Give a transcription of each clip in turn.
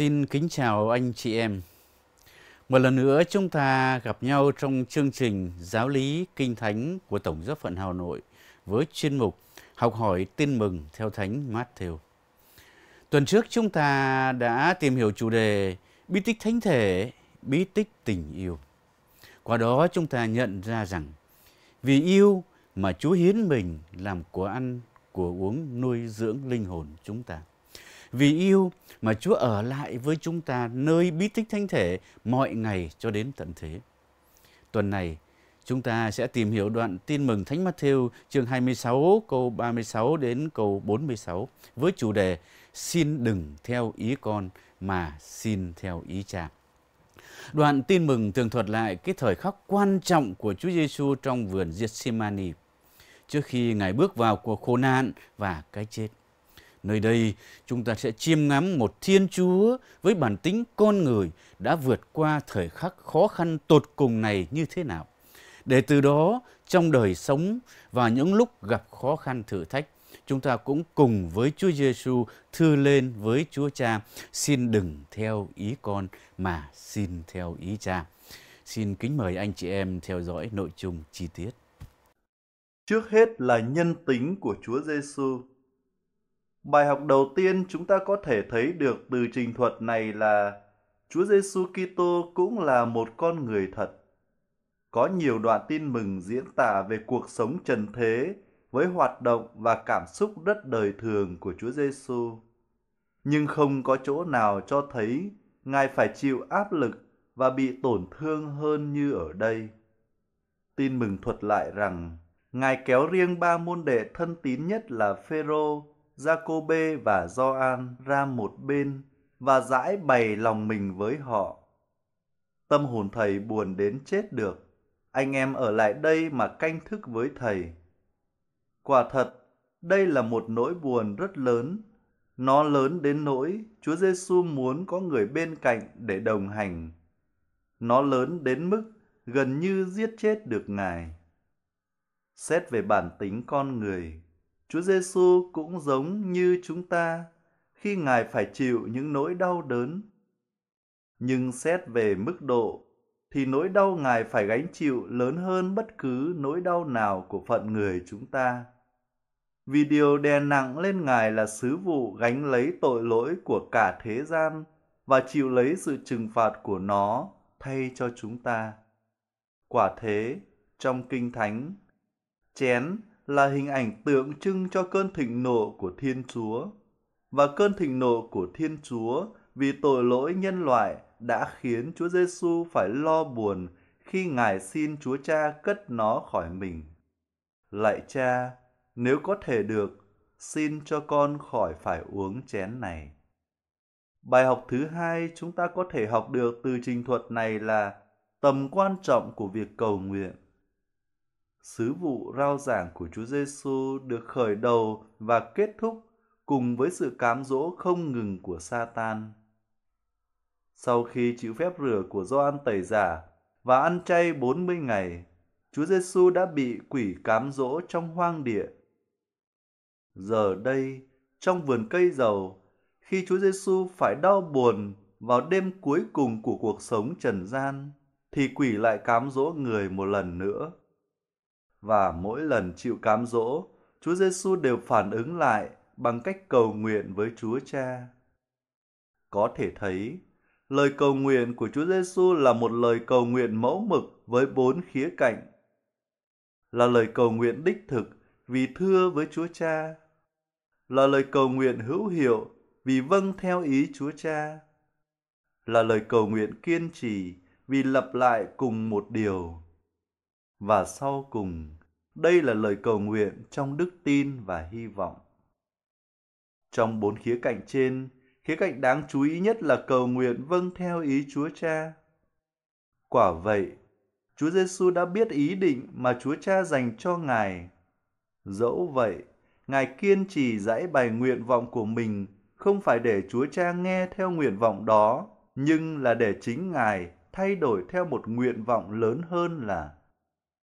Xin kính chào anh chị em. Một lần nữa chúng ta gặp nhau trong chương trình Giáo lý Kinh Thánh của Tổng giáo phận Hà Nội với chuyên mục Học hỏi tin mừng theo Thánh Matthew. Tuần trước chúng ta đã tìm hiểu chủ đề Bí tích Thánh Thể, Bí tích Tình Yêu. Qua đó chúng ta nhận ra rằng vì yêu mà Chúa hiến mình làm của ăn, của uống nuôi dưỡng linh hồn chúng ta vì yêu mà Chúa ở lại với chúng ta nơi bí tích thánh thể mọi ngày cho đến tận thế. Tuần này, chúng ta sẽ tìm hiểu đoạn tin mừng Thánh Matthew chương 26 câu 36 đến câu 46 với chủ đề Xin đừng theo ý con mà xin theo ý cha. Đoạn tin mừng tường thuật lại cái thời khắc quan trọng của Chúa Giêsu trong vườn Gethsemane trước khi Ngài bước vào cuộc khổ nạn và cái chết. Nơi đây, chúng ta sẽ chiêm ngắm một Thiên Chúa với bản tính con người đã vượt qua thời khắc khó khăn tột cùng này như thế nào. Để từ đó, trong đời sống và những lúc gặp khó khăn thử thách, chúng ta cũng cùng với Chúa Giêsu thư lên với Chúa Cha, xin đừng theo ý con mà xin theo ý Cha. Xin kính mời anh chị em theo dõi nội dung chi tiết. Trước hết là nhân tính của Chúa Giêsu. Bài học đầu tiên chúng ta có thể thấy được từ trình thuật này là Chúa Giêsu Kitô cũng là một con người thật. Có nhiều đoạn tin mừng diễn tả về cuộc sống trần thế với hoạt động và cảm xúc rất đời thường của Chúa Giêsu, nhưng không có chỗ nào cho thấy Ngài phải chịu áp lực và bị tổn thương hơn như ở đây. Tin mừng thuật lại rằng Ngài kéo riêng ba môn đệ thân tín nhất là Phêrô, Giacôbê và Gioan ra một bên và giải bày lòng mình với họ. Tâm hồn thầy buồn đến chết được, anh em ở lại đây mà canh thức với thầy. Quả thật, đây là một nỗi buồn rất lớn. Nó lớn đến nỗi Chúa Giêsu muốn có người bên cạnh để đồng hành. Nó lớn đến mức gần như giết chết được Ngài. Xét về bản tính con người, Chúa Giêsu cũng giống như chúng ta khi Ngài phải chịu những nỗi đau đớn. Nhưng xét về mức độ thì nỗi đau Ngài phải gánh chịu lớn hơn bất cứ nỗi đau nào của phận người chúng ta. Vì điều đè nặng lên Ngài là sứ vụ gánh lấy tội lỗi của cả thế gian và chịu lấy sự trừng phạt của nó thay cho chúng ta. Quả thế, trong Kinh Thánh, chén là hình ảnh tượng trưng cho cơn thịnh nộ của Thiên Chúa. Và cơn thịnh nộ của Thiên Chúa vì tội lỗi nhân loại đã khiến Chúa Giêsu phải lo buồn khi Ngài xin Chúa Cha cất nó khỏi mình. Lạy Cha, nếu có thể được, xin cho con khỏi phải uống chén này. Bài học thứ hai chúng ta có thể học được từ trình thuật này là tầm quan trọng của việc cầu nguyện Sứ vụ rao giảng của Chúa Giêsu được khởi đầu và kết thúc cùng với sự cám dỗ không ngừng của Satan. Sau khi chịu phép rửa của Gioan Tẩy giả và ăn chay 40 ngày, Chúa Giêsu đã bị quỷ cám dỗ trong hoang địa. Giờ đây, trong vườn cây dầu, khi Chúa Giêsu phải đau buồn vào đêm cuối cùng của cuộc sống trần gian, thì quỷ lại cám dỗ người một lần nữa và mỗi lần chịu cám dỗ, Chúa Giêsu đều phản ứng lại bằng cách cầu nguyện với Chúa Cha. Có thể thấy, lời cầu nguyện của Chúa Giêsu là một lời cầu nguyện mẫu mực với bốn khía cạnh. Là lời cầu nguyện đích thực vì thưa với Chúa Cha. Là lời cầu nguyện hữu hiệu vì vâng theo ý Chúa Cha. Là lời cầu nguyện kiên trì vì lặp lại cùng một điều và sau cùng, đây là lời cầu nguyện trong đức tin và hy vọng. Trong bốn khía cạnh trên, khía cạnh đáng chú ý nhất là cầu nguyện vâng theo ý Chúa Cha. Quả vậy, Chúa Giêsu đã biết ý định mà Chúa Cha dành cho Ngài. Dẫu vậy, Ngài kiên trì giải bài nguyện vọng của mình không phải để Chúa Cha nghe theo nguyện vọng đó, nhưng là để chính Ngài thay đổi theo một nguyện vọng lớn hơn là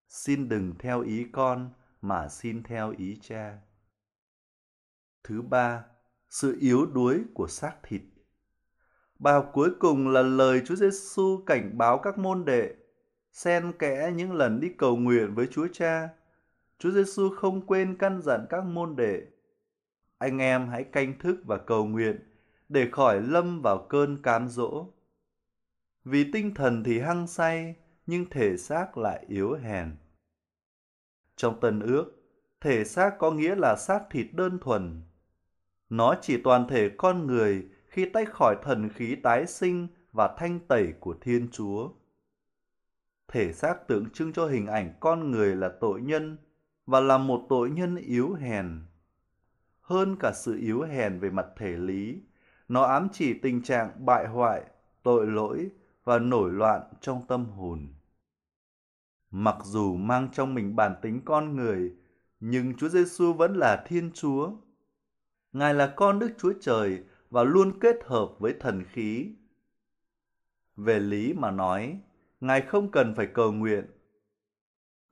Xin đừng theo ý con mà xin theo ý cha. Thứ ba, sự yếu đuối của xác thịt. Bài học cuối cùng là lời Chúa Giêsu cảnh báo các môn đệ xen kẽ những lần đi cầu nguyện với Chúa Cha. Chúa Giêsu không quên căn dặn các môn đệ: Anh em hãy canh thức và cầu nguyện để khỏi lâm vào cơn cám dỗ. Vì tinh thần thì hăng say, nhưng thể xác lại yếu hèn. Trong tân ước, thể xác có nghĩa là xác thịt đơn thuần. Nó chỉ toàn thể con người khi tách khỏi thần khí tái sinh và thanh tẩy của Thiên Chúa. Thể xác tượng trưng cho hình ảnh con người là tội nhân và là một tội nhân yếu hèn. Hơn cả sự yếu hèn về mặt thể lý, nó ám chỉ tình trạng bại hoại, tội lỗi và nổi loạn trong tâm hồn. Mặc dù mang trong mình bản tính con người, nhưng Chúa Giêsu vẫn là Thiên Chúa. Ngài là con Đức Chúa Trời và luôn kết hợp với thần khí. Về lý mà nói, Ngài không cần phải cầu nguyện.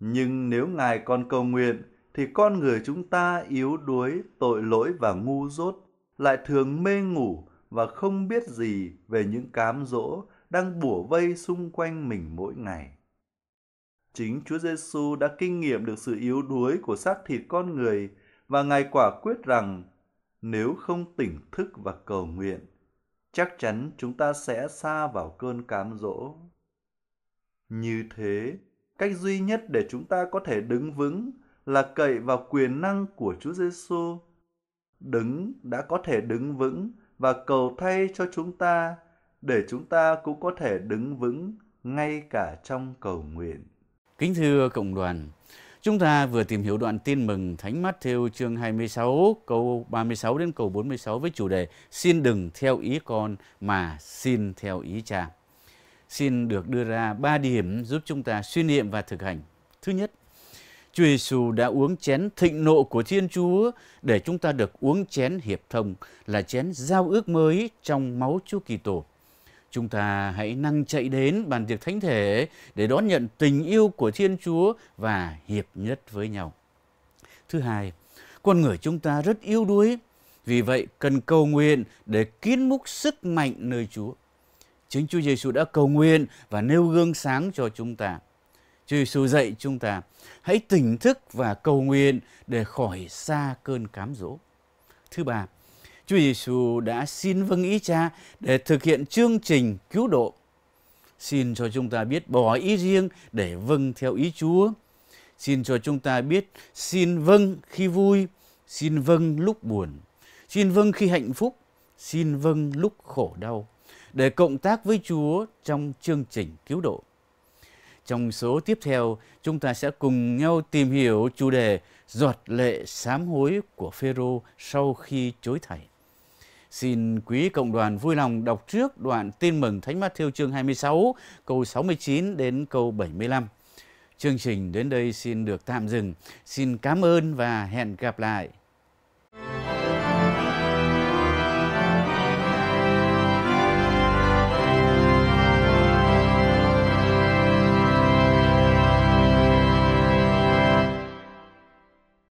Nhưng nếu Ngài còn cầu nguyện, thì con người chúng ta yếu đuối, tội lỗi và ngu dốt lại thường mê ngủ và không biết gì về những cám dỗ đang bủa vây xung quanh mình mỗi ngày. Chính Chúa Giêsu đã kinh nghiệm được sự yếu đuối của xác thịt con người và Ngài quả quyết rằng nếu không tỉnh thức và cầu nguyện, chắc chắn chúng ta sẽ xa vào cơn cám dỗ. Như thế, cách duy nhất để chúng ta có thể đứng vững là cậy vào quyền năng của Chúa Giêsu. Đứng đã có thể đứng vững và cầu thay cho chúng ta để chúng ta cũng có thể đứng vững ngay cả trong cầu nguyện. Kính thưa cộng đoàn, chúng ta vừa tìm hiểu đoạn tin mừng Thánh Mát theo chương 26 câu 36 đến câu 46 với chủ đề Xin đừng theo ý con mà xin theo ý cha. Xin được đưa ra ba điểm giúp chúng ta suy niệm và thực hành. Thứ nhất, Chúa Giêsu đã uống chén thịnh nộ của Thiên Chúa để chúng ta được uống chén hiệp thông là chén giao ước mới trong máu Chúa Kitô. Chúng ta hãy năng chạy đến bàn tiệc thánh thể để đón nhận tình yêu của Thiên Chúa và hiệp nhất với nhau. Thứ hai, con người chúng ta rất yếu đuối, vì vậy cần cầu nguyện để kiến múc sức mạnh nơi Chúa. Chính Chúa Giêsu đã cầu nguyện và nêu gương sáng cho chúng ta. Chúa Giêsu dạy chúng ta hãy tỉnh thức và cầu nguyện để khỏi xa cơn cám dỗ. Thứ ba, Chúa Giêsu đã xin vâng ý Cha để thực hiện chương trình cứu độ. Xin cho chúng ta biết bỏ ý riêng để vâng theo ý Chúa. Xin cho chúng ta biết xin vâng khi vui, xin vâng lúc buồn, xin vâng khi hạnh phúc, xin vâng lúc khổ đau để cộng tác với Chúa trong chương trình cứu độ. Trong số tiếp theo, chúng ta sẽ cùng nhau tìm hiểu chủ đề giọt lệ sám hối của Phêrô sau khi chối thảy. Xin quý cộng đoàn vui lòng đọc trước đoạn tin mừng Thánh Matthew chương 26, câu 69 đến câu 75. Chương trình đến đây xin được tạm dừng. Xin cảm ơn và hẹn gặp lại.